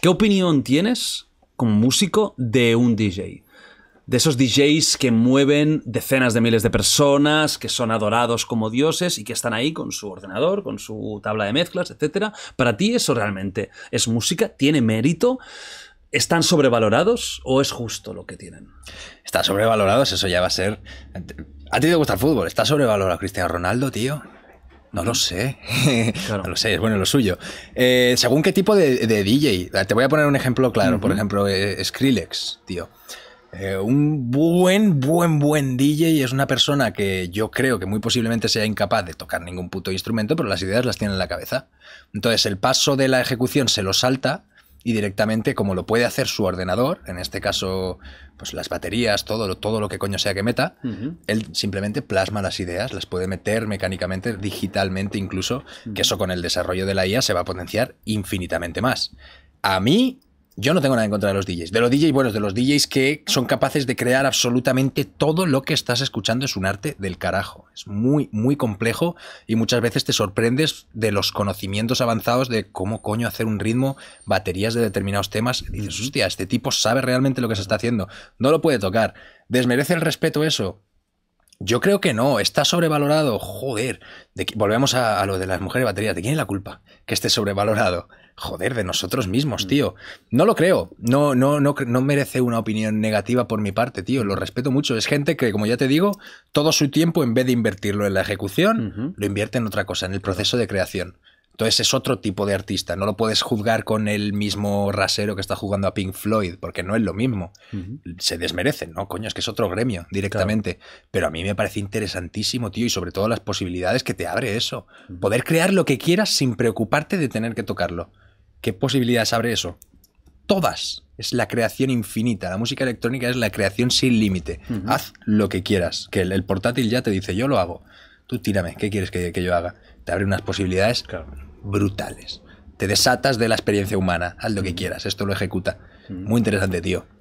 ¿Qué opinión tienes como músico de un DJ? De esos DJs que mueven decenas de miles de personas, que son adorados como dioses y que están ahí con su ordenador, con su tabla de mezclas, etc. ¿Para ti eso realmente es música? ¿Tiene mérito? ¿Están sobrevalorados o es justo lo que tienen? Están sobrevalorados, eso ya va a ser. A ti te gusta el fútbol, está sobrevalorado Cristiano Ronaldo, tío. No lo sé. no lo sé, es bueno lo suyo. Eh, según qué tipo de, DJ. Ah, te voy a poner un ejemplo claro. Por ejemplo, eh, Skrillex, tío. Eh, un buen, buen, buen DJ es una persona que yo creo que muy posiblemente sea incapaz de tocar ningún puto instrumento, pero las ideas las tiene en la cabeza. Entonces el paso de la ejecución se lo salta y directamente como lo puede hacer su ordenador, en este caso pues las baterías, todo, todo lo que coño sea que meta, él simplemente plasma las ideas, las puede meter mecánicamente, digitalmente incluso, que eso con el desarrollo de la IA se va a potenciar infinitamente más. A mí yo no tengo nada en contra de los DJs. De los DJs buenos, de los DJs que son capaces de crear absolutamente todo lo que estás escuchando es un arte del carajo. Es muy, muy complejo y muchas veces te sorprendes de los conocimientos avanzados de cómo coño hacer un ritmo, baterías de determinados temas. Y dices, hostia, este tipo sabe realmente lo que se está haciendo. No lo puede tocar. ¿Desmerece el respeto eso? Yo creo que no, está sobrevalorado. Joder, de que, volvemos a, a, lo de las mujeres baterías. ¿De quién es la culpa que esté sobrevalorado? joder, de nosotros mismos, mm. tío. No lo creo. No, no, no, merece una opinión negativa por mi parte, tío. Lo respeto mucho. Es gente que, como ya te digo, todo su tiempo, en vez de invertirlo en la ejecución, lo invierte en otra cosa, en el proceso de creación. Entonces es otro tipo de artista, no lo puedes juzgar con el mismo rasero que está jugando a Pink Floyd, porque no es lo mismo. Se desmerecen, ¿no? Coño, es que es otro gremio directamente. Pero a mí me parece interesantísimo, tío, y sobre todo las posibilidades que te abre eso. Poder crear lo que quieras sin preocuparte de tener que tocarlo. ¿Qué posibilidades abre eso? Todas. Es la creación infinita. La música electrónica es la creación sin límite. Haz lo que quieras. Que el, portátil ya te dice, yo lo hago. Tú tírame, ¿qué quieres que, yo haga? Te abre unas posibilidades brutales. Te desatas de la experiencia humana. Haz lo que quieras. Esto lo ejecuta. Muy interesante, tío.